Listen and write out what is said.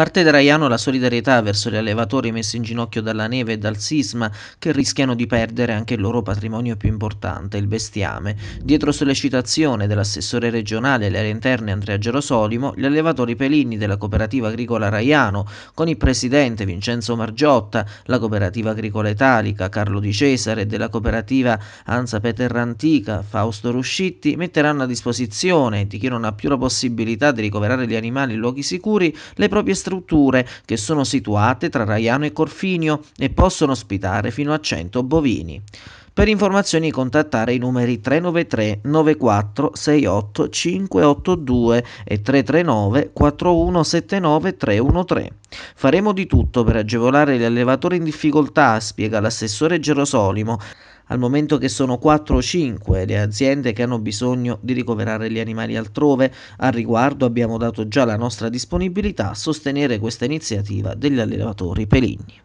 Parte da Raiano la solidarietà verso gli allevatori messi in ginocchio dalla neve e dal sisma che rischiano di perdere anche il loro patrimonio più importante, il bestiame. Dietro sollecitazione dell'assessore regionale alle aree interne Andrea Gerosolimo, gli allevatori pelini della cooperativa agricola Raiano, con il presidente Vincenzo Margiotta, la cooperativa agricola italica Carlo Di Cesare e della cooperativa Anza Antica Fausto Ruscitti, metteranno a disposizione di chi non ha più la possibilità di ricoverare gli animali in luoghi sicuri le proprie strade strutture che sono situate tra Raiano e Corfinio e possono ospitare fino a 100 bovini. Per informazioni contattare i numeri 393 94 68 582 e 339 4179 313. Faremo di tutto per agevolare gli allevatori in difficoltà, spiega l'assessore Gerosolimo. Al momento che sono 4 o 5 le aziende che hanno bisogno di ricoverare gli animali altrove, al riguardo abbiamo dato già la nostra disponibilità a sostenere questa iniziativa degli allevatori peligni.